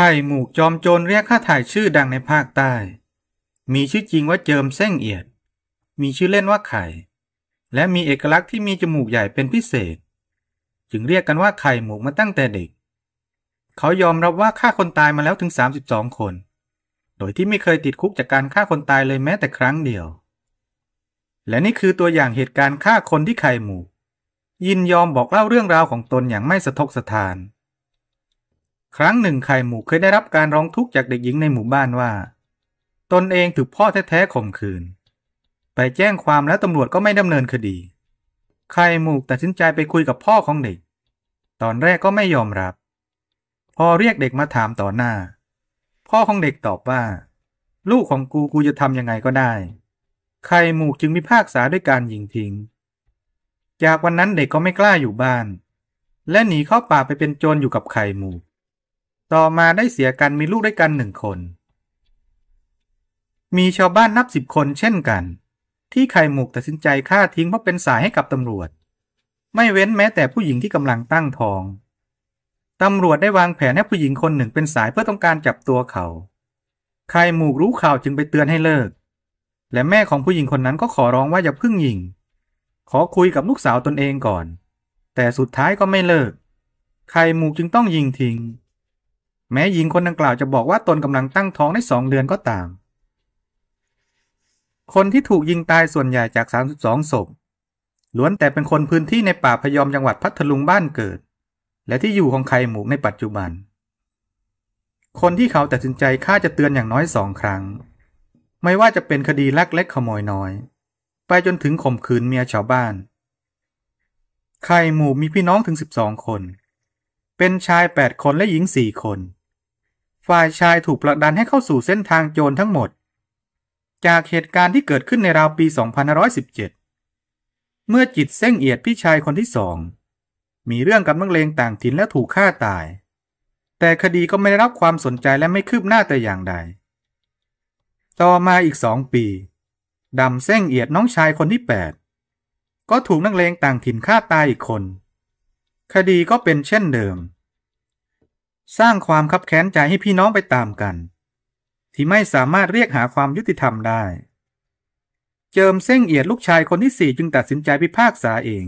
ข่ายหมูกจอมโจรเรียกค่าถ่ายชื่อดังในภาคใต้ มีชื่อจริงว่าเจิมเส้งเอียด มีชื่อเล่นว่าไข่ และมีเอกลักษณ์ที่มีจมูกใหญ่เป็นพิเศษ จึงเรียกกันว่าไข่หมูกมาตั้งแต่เด็ก เขายอมรับว่าฆ่าคนตายมาแล้วถึง 32 คน โดยที่ไม่เคยติดคุกจากการฆ่าคนตายเลยแม้แต่ครั้งเดียว และนี่คือตัวอย่างเหตุการณ์ฆ่าคนที่ไข่หมูยินยอมบอกเล่าเรื่องราวของตนอย่างไม่สะทกสะทานครั้งหนึ่งไข่หมูเคยได้รับการร้องทุกข์จากเด็กหญิงในหมู่บ้านว่า ตนเองถูกพ่อแท้ๆข่มขืน ไปแจ้งความแล้วตำรวจก็ไม่ดำเนินคดี ไข่หมูตัดสินใจไปคุยกับพ่อของเด็ก ตอนแรกก็ไม่ยอมรับพอเรียกเด็กมาถามต่อหน้า พ่อของเด็กตอบว่า ลูกของกูกูจะทำยังไงก็ได้ ไข่หมูจึงมีภาคษาด้วยการยิงทิ้ง จากวันนั้นเด็กก็ไม่กล้าอยู่บ้าน และหนีเข้าป่าไปเป็นโจรอยู่กับไข่หมูต่อมาได้เสียกันมีลูกด้วยกันหนึ่งคน มีชาวบ้านนับสิบคน เช่นกัน ที่ไข่หมกตัดสินใจฆ่าทิ้ง เพราะเป็นสายให้กับตำรวจ ไม่เว้นแม้แต่ผู้หญิงที่กำลังตั้งท้อง ตำรวจได้วางแผน ให้ผู้หญิงคนหนึ่งเป็นสายเพื่อต้องการจับตัวเขาไข่หมูกรู้ข่าวจึงไปเตือนให้เลิก และแม่ของผู้หญิงคนนั้นก็ขอร้องว่าอย่าพึ่งยิง ขอคุยกับลูกสาวตนเองก่อน แต่สุดท้ายก็ไม่เลิกไข่หมูกจึงต้องยิงทิ้งแม้หญิงคนดังกล่าวจะบอกว่าตนกำลังตั้งท้องได้สองเดือนก็ตาม คนที่ถูกยิงตายส่วนใหญ่จาก 32ศพ ล้วนแต่เป็นคนพื้นที่ในป่าพยอมจังหวัดพัทลุงบ้านเกิด และที่อยู่ของใครหมูในปัจจุบัน คนที่เขาตัดสินใจฆ่าจะเตือนอย่างน้อยสองครั้ง ไม่ว่าจะเป็นคดีลักเล็กขโมยน้อย ไปจนถึงข่มขืนเมียชาวบ้าน ใครหมู่มีพี่น้องถึง 12 คน เป็นชาย 8 คนและหญิง4คนฝ่ายชายถูกผลักดันให้เข้าสู่เส้นทางโจรทั้งหมด จากเหตุการณ์ที่เกิดขึ้นในราวปี2517 เมื่อจิตเส้งเอียดพี่ชายคนที่สองมีเรื่องกับนักเลงต่างถิ่นและถูกฆ่าตาย แต่คดีก็ไม่ได้รับความสนใจและไม่คืบหน้าแต่อย่างใด ต่อมาอีกสองปีดำเส้งเอียดน้องชายคนที่ 8 ก็ถูกนักเลงต่างถิ่นฆ่าตายอีกคน คดีก็เป็นเช่นเดิมสร้างความคับแค้นใจให้พี่น้องไปตามกัน ที่ไม่สามารถเรียกหาความยุติธรรมได้ เจิมเส้งเอียดลูกชายคนที่สี่จึงตัดสินใจพิพากษาเอง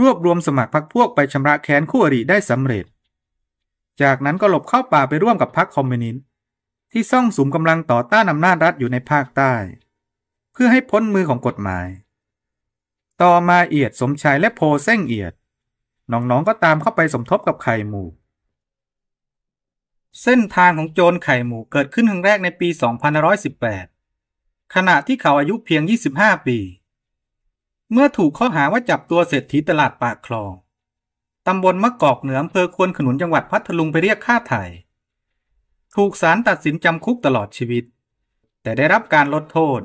รวบรวมสมัครพรรคพวกไปชำระแค้นคู่อริได้สำเร็จ จากนั้นก็หลบเข้าป่าไปร่วมกับพรรคคอมมิวนิสต์ที่ซ่องสุมกำลังต่อต้านอำนาจรัฐอยู่ในภาคใต้ เพื่อให้พ้นมือของกฎหมาย ต่อมาเอียดสมชายและโพเส้งเอียดน้องๆก็ตามเข้าไปสมทบกับไข่หมู่เส้นทางของโจรไข่หมูเกิดขึ้นครั้งแรกในปี2518 ขณะที่เขาอายุเพียง 25 ปี เมื่อถูกข้อหาว่าจับตัวเศรษฐีตลาดปากคลอง ตำบลมะกอกเหนืออำเภอควนขนุนจังหวัดพัทลุงไปเรียกค่าไถ่ถูกศาลตัดสินจำคุกตลอดชีวิต แต่ได้รับการลดโทษ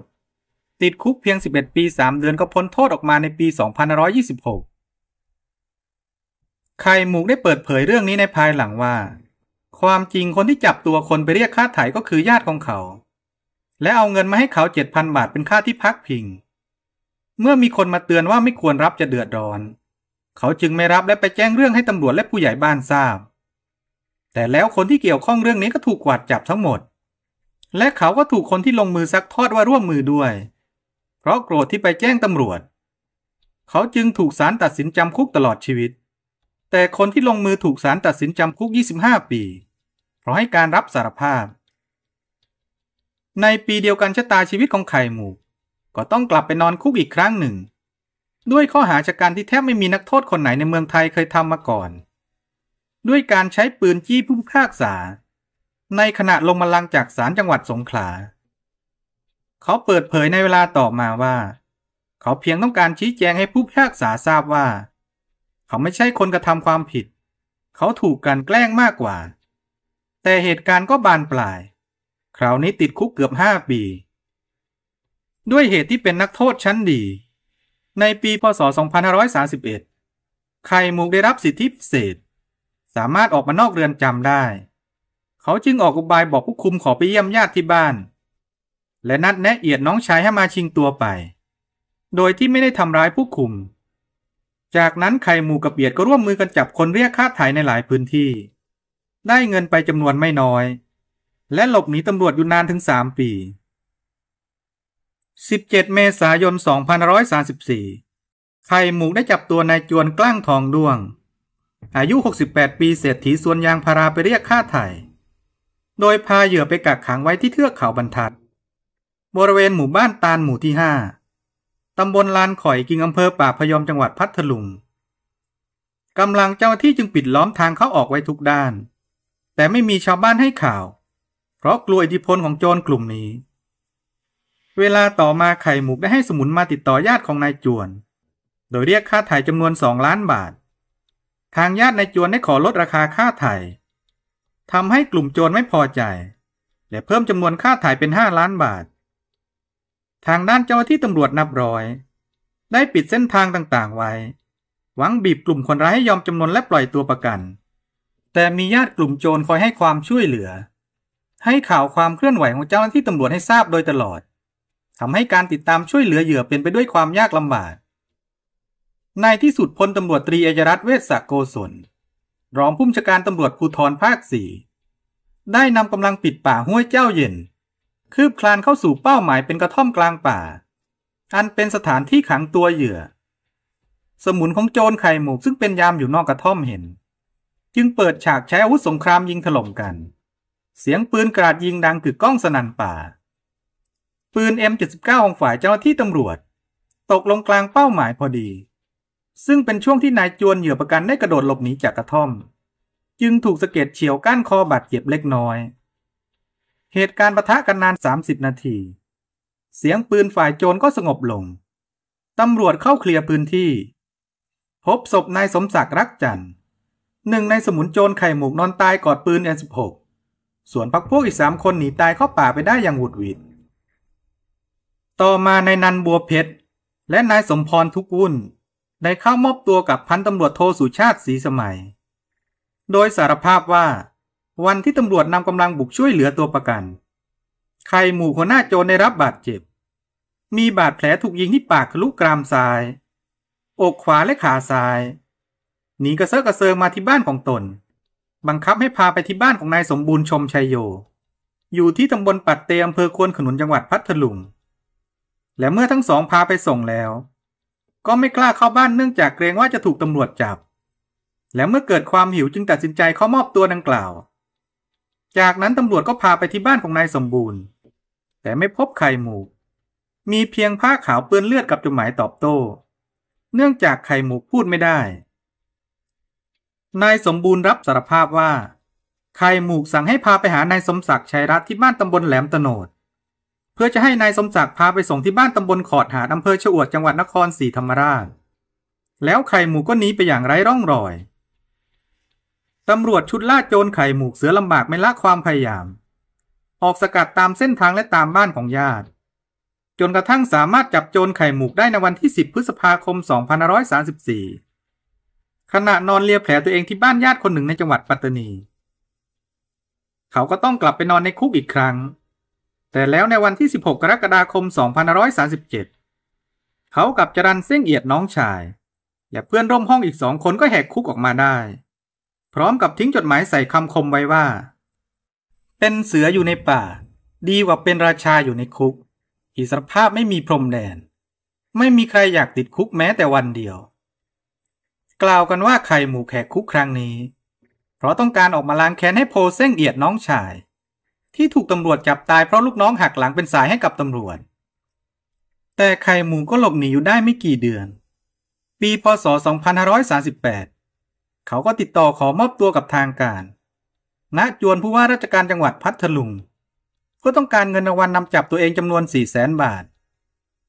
ติดคุกเพียง 11 ปี 3 เดือนก็พ้นโทษออกมาในปี2526 ไข่หมูได้เปิดเผยเรื่องนี้ในภายหลังว่าความจริงคนที่จับตัวคนไปเรียกค่าไถ่ก็คือญาติของเขาและเอาเงินมาให้เขาเจ็ดพันบาทเป็นค่าที่พักพิง เมื่อมีคนมาเตือนว่าไม่ควรรับจะเดือดร้อน เขาจึงไม่รับและไปแจ้งเรื่องให้ตำรวจและผู้ใหญ่บ้านทราบ แต่แล้วคนที่เกี่ยวข้องเรื่องนี้ก็ถูกกวาดจับทั้งหมด และเขาก็ถูกคนที่ลงมือซักทอดว่าร่วมมือด้วย เพราะโกรธที่ไปแจ้งตำรวจ เขาจึงถูกศาลตัดสินจำคุกตลอดชีวิตแต่คนที่ลงมือถูกศาลตัดสินจำคุก 25 ปี เพราะให้การรับสารภาพ ในปีเดียวกันชะตาชีวิตของไข่หมู ก็ต้องกลับไปนอนคุกอีกครั้งหนึ่ง ด้วยข้อหาจากการที่แทบไม่มีนักโทษคนไหนในเมืองไทยเคยทำมาก่อน ด้วยการใช้ปืนจี้ผู้พิพากษา ในขณะลงมาลังจากศาลจังหวัดสงขลา เขาเปิดเผยในเวลาต่อมาว่า เขาเพียงต้องการชี้แจงให้ผู้พิพากษาทราบว่าเขาไม่ใช่คนกระทำความผิด เขาถูกกันแกล้งมากกว่า แต่เหตุการณ์ก็บานปลาย คราวนี้ติดคุกเกือบห้าปี ด้วยเหตุที่เป็นนักโทษชั้นดี ในปีพศ 2531ไข่มุกได้รับสิทธิพิเศษ สามารถออกมานอกเรือนจำได้ เขาจึงออกอุบายบอกผู้คุมขอไปเยี่ยมญาติที่บ้าน และนัดแนะเอียดน้องชายให้มาชิงตัวไป โดยที่ไม่ได้ทำร้ายผู้คุมจากนั้นไข่หมูกับเบียดก็ร่วมมือกันจับคนเรียกค่าไถ่ในหลายพื้นที่ ได้เงินไปจำนวนไม่น้อย และหลบหนีตำรวจอยู่นานถึงสามปี 17 เมษายน 2534 ไข่หมูได้จับตัวนายจวนกล้างทองด้วง อายุ 68 ปีเศรษฐีสวนยางพาราไปเรียกค่าไถ่โดยพาเหยื่อไปกักขังไว้ที่เทือกเขาบรรทัด บริเวณหมู่บ้านตาลหมู่ที่ห้าตำบลลานข่อยกิงอำเภอป่าพยอมจังหวัดพัทลุง กำลังเจ้าที่จึงปิดล้อมทางเข้าออกไว้ทุกด้าน แต่ไม่มีชาวบ้านให้ข่าว เพราะกลัวอิทธิพลของโจรกลุ่มนี้ เวลาต่อมาไข่หมุกได้ให้สมุนมาติดต่อญาติของนายจวน โดยเรียกค่าถ่ายจำนวนสองล้านบาท ทางญาตินายจวนได้ขอลดราคาค่าถ่ายทำให้กลุ่มโจรไม่พอใจและเพิ่มจำนวนค่าถ่ายเป็นห้าล้านบาททางด้านเจ้าหน้าที่ตำรวจนับร้อย ได้ปิดเส้นทางต่างๆไว้ หวังบีบกลุ่มคนร้าย ให้ยอมจำนวนและปล่อยตัวประกัน แต่มีญาติกลุ่มโจรคอยให้ความช่วยเหลือ ให้ข่าวความเคลื่อนไหวของเจ้าหน้าที่ตำรวจให้ทราบโดยตลอดทำให้การติดตามช่วยเหลือเหยื่อเป็นไปด้วยความยากลำบาก ในที่สุดพลตำรวจตรีอัยรัต์เวสสโกศลรองผู้บัญชาการตำรวจภูธรภาคสี่ได้นำกำลังปิดป่าห้วยเจ้าเย็นคืบคลานเข้าสู่เป้าหมายเป็นกระท่อมกลางป่า อันเป็นสถานที่ขังตัวเหยื่อ สมุนของโจรไข่หมูกซึ่งเป็นยามอยู่นอกกระท่อมเห็น จึงเปิดฉากใช้อาวุธสงครามยิงถล่มกัน เสียงปืนกราดยิงดังกึกก้องสนั่นป่า ปืน M79 ของฝ่ายเจ้าหน้าที่ตำรวจ ตกลงกลางเป้าหมายพอดี ซึ่งเป็นช่วงที่นายจวนเหยื่อประกันได้กระโดดหลบหนีจากกระท่อม จึงถูกสะเก็ดเฉียวก้านคอบาดเจ็บเล็กน้อยเหตุการณ์ประทะกันนาน 30 นาที เสียงปืนฝ่ายโจรก็สงบลง ตำรวจเข้าเคลียร์พื้นที่ พบศพนายสมศักดิ์รักจันทร์หนึ่งในสมุนโจรไข่หมูกนอนตายกอดปืนบ1 6 ส่วนพักพวกอีกสามคนหนีตายเข้าป่าไปได้อย่างหวุดหวิด ต่อมานายนันบัวเพชรและนายสมพรทุกวุ่นได้เข้ามอบตัวกับพันตำรวจโทสุชาติศรีสมัย โดยสารภาพว่าวันที่ตำรวจนำกำลังบุกช่วยเหลือตัวประกัน ใครหมู่หัวหน้าโจรได้รับบาดเจ็บ มีบาดแผลถูกยิงที่ปากทะลุกรามซ้าย อกขวาและขาซ้าย หนีกระเซาะกระเซิงมาที่บ้านของตน บังคับให้พาไปที่บ้านของนายสมบูรณ์ชมชัยโย อยู่ที่ตำบลปัดเตอำเภอควนขนุน จังหวัดพัทลุง และเมื่อทั้งสองพาไปส่งแล้ว ก็ไม่กล้าเข้าบ้านเนื่องจากเกรงว่าจะถูกตำรวจจับ และเมื่อเกิดความหิวจึงตัดสินใจเข้ามอบตัวดังกล่าวจากนั้นตำรวจก็พาไปที่บ้านของนายสมบูรณ์แต่ไม่พบไข่หมูก มีเพียงผ้าขาวเปื้อนเลือดกับจดหมายตอบโต้ เนื่องจากไข่หมูกพูดไม่ได้ นายสมบูรณ์รับสารภาพว่าไข่หมูกสั่งให้พา ไปหานายสมศักดิ์ชัยรัตน์ที่บ้านตำบลแหลมตโนด เพื่อจะให้นายสมศักดิ์พาไปส่งที่บ้านตำบลขอดหาดอำเภอชวดจังหวัดนครศรีธรรมราช แล้วไข่หมูก็หนีไปอย่างไร้ร่องรอยตำรวจชุดล่าโจรไข่หมูกเสือลำบากไม่ละความพยายาม ออกสกัดตามเส้นทางและตามบ้านของญาติ จนกระทั่งสามารถจับโจรไข่หมูกได้ในวันที่ 10 พฤษภาคม 2534 ขณะนอนเลียแผลตัวเองที่บ้านญาติคนหนึ่งในจังหวัดปัตตานี เขาก็ต้องกลับไปนอนในคุกอีกครั้ง แต่แล้วในวันที่ 16 กรกฎาคม 2537 เขากับจรันเส้งเอียดน้องชายและเพื่อนร่วมห้องอีกสองคนก็แหกคุกออกมาได้พร้อมกับทิ้งจดหมายใส่คำคมไว้ว่า เป็นเสืออยู่ในป่า ดีกว่าเป็นราชาอยู่ในคุก อิสรภาพไม่มีพรมแดน ไม่มีใครอยากติดคุกแม้แต่วันเดียว กล่าวกันว่าไข่หมูแขกคุกครั้งนี้ เพราะต้องการออกมาล้างแค้นให้โพเส้งเอียดน้องชาย ที่ถูกตำรวจจับตายเพราะลูกน้องหักหลังเป็นสายให้กับตำรวจ แต่ไข่หมูก็หลบหนีอยู่ได้ไม่กี่เดือน ปีพศ 2538เขาก็ติดต่อขอมอบตัวกับทางการ ณ จวนผู้ว่าราชการจังหวัดพัทลุง ก็ต้องการเงินรางวัลนนำจับตัวเองจำนวน 4 0 0แสนบาท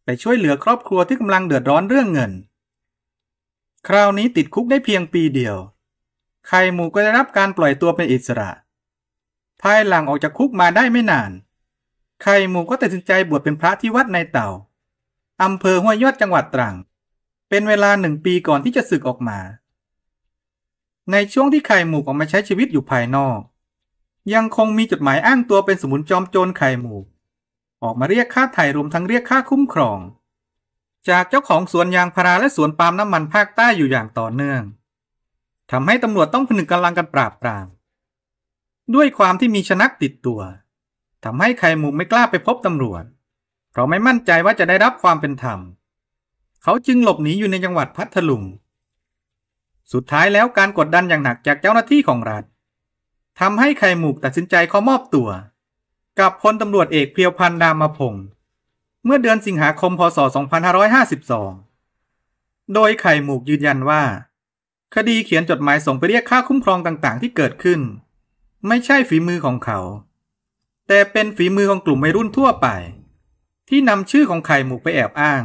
ไปช่วยเหลือครอบครัวที่กำลังเดือดร้อนเรื่องเงิน คราวนี้ติดคุกได้เพียงปีเดียวไข่หมูก็ได้รับการปล่อยตัวเป็นอิสระ ภายหลังออกจากคุกมาได้ไม่นานไข่หมูก็ตัดสินใจบวชเป็นพระที่วัดในเต่าอำเภอห้วยยอดจังหวัดตรัง เป็นเวลาหนึ่งปีก่อนที่จะสึกออกมาในช่วงที่ไข่หมูกออกมาใช้ชีวิตอยู่ภายนอก ยังคงมีจดหมายอ้างตัวเป็นสมุนจอมโจรไข่หมูกออกมาเรียกค่าไถ่รวมทั้งเรียกค่าคุ้มครอง จากเจ้าของสวนยางพาราและสวนปาล์มน้ำมันภาคใต้อยู่อย่างต่อเนื่องทำให้ตำรวจต้องผนึกกำลังกันปราบปราม ด้วยความที่มีชนักติดตัวทำให้ไข่หมูกไม่กล้าไปพบตำรวจเพราะไม่มั่นใจว่าจะได้รับความเป็นธรรม เขาจึงหลบหนีอยู่ในจังหวัดพัทลุงสุดท้ายแล้วการกดดันอย่างหนักจากเจ้าหน้าที่ของรัฐทำให้ไข่หมูกตัดสินใจเข้ามอบตัว กับพลตำรวจเอกเพียวพันธ์ดามาพงศ์เมื่อเดือนสิงหาคมพศ 2552 โดยไข่หมูกยืนยันว่า คดีเขียนจดหมายส่งไปเรียกค่าคุ้มครองต่างๆที่เกิดขึ้น ไม่ใช่ฝีมือของเขา แต่เป็นฝีมือของกลุ่มวัยรุ่นทั่วไป ที่นำชื่อของไข่หมูกไปแอบอ้าง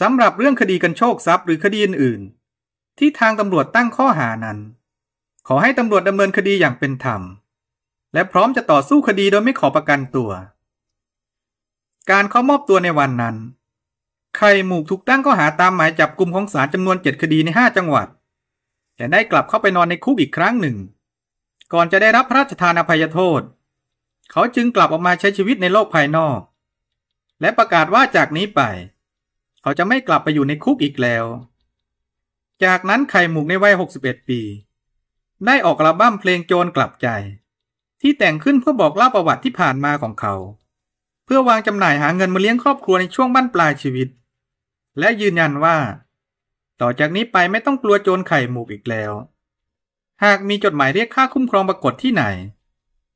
สำหรับเรื่องคดีกันโชคทรัพย์หรือคดีอื่นๆที่ทางตำรวจตั้งข้อหานั้น ขอให้ตำรวจดำเนินคดีอย่างเป็นธรรม และพร้อมจะต่อสู้คดีโดยไม่ขอประกันตัว การเข้ามอบตัวในวันนั้น ใครหมูกถูกตั้งข้อหาตามหมายจับกลุ่มของศาลจำนวนเจ็ดคดีในห้าจังหวัด แต่ได้กลับเข้าไปนอนในคุกอีกครั้งหนึ่ง ก่อนจะได้รับพระราชทานอภัยโทษ เขาจึงกลับออกมาใช้ชีวิตในโลกภายนอก และประกาศว่าจากนี้ไป เขาจะไม่กลับไปอยู่ในคุกอีกแล้วจากนั้นไข่หมูกในวัย61 ปี ได้ออกอัลบั้มเพลงโจรกลับใจ ที่แต่งขึ้นเพื่อบอกเล่าประวัติที่ผ่านมาของเขา เพื่อวางจำหน่ายหาเงินมาเลี้ยงครอบครัวในช่วงบั้นปลายชีวิต และยืนยันว่า ต่อจากนี้ไปไม่ต้องกลัวโจรไข่หมูกอีกแล้ว หากมีจดหมายเรียกค่าคุ้มครองปรากฏที่ไหน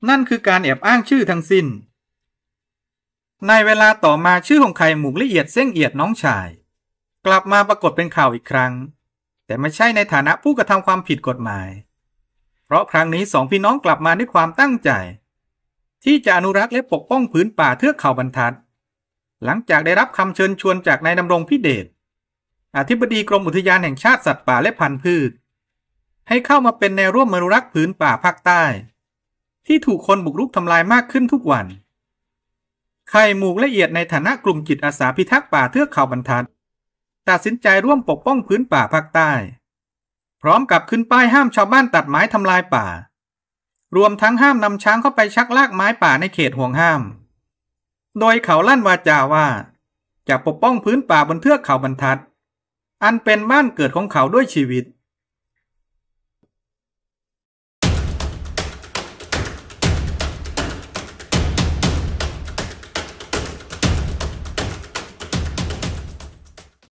นั่นคือการแอบอ้างชื่อทั้งสิน้น ในเวลาต่อมาชื่อของไข่หมูกละเอียดเส้งเอียดน้องชาย กลับมาปรากฏเป็นข่าวอีกครั้งแต่ไม่ใช่ในฐานะผู้กระทำความผิดกฎหมาย เพราะครั้งนี้สองพี่น้องกลับมาด้วยความตั้งใจ ที่จะอนุรักษ์และปกป้องพื้นป่าเทือกเขาบรรทัด หลังจากได้รับคำเชิญชวนจากนายดำรงพิเดชอธิบดีกรมอุทยานแห่งชาติสัตว์ป่าและพันธุ์พืช ให้เข้ามาเป็นแนวร่วมมนุรักษ์พื้นป่าภาคใต้ ที่ถูกคนบุกรุกทำลายมากขึ้นทุกวัน ไข่หมูกละเอียดในฐานะกลุ่มจิตอาสาพิทักษ์ป่าเทือกเขาบรรทัดตัดสินใจร่วมปกป้องพื้นป่าภาคใต้ พร้อมกับขึ้นป้ายห้ามชาวบ้านตัดไม้ทำลายป่า รวมทั้งห้ามนำช้างเข้าไปชักลากไม้ป่าในเขตห่วงห้าม โดยเขาลั่นวาจาว่า จะปกป้องพื้นป่าบนเทือกเขาบรรทัด อันเป็นบ้านเกิดของเขาด้วยชีวิต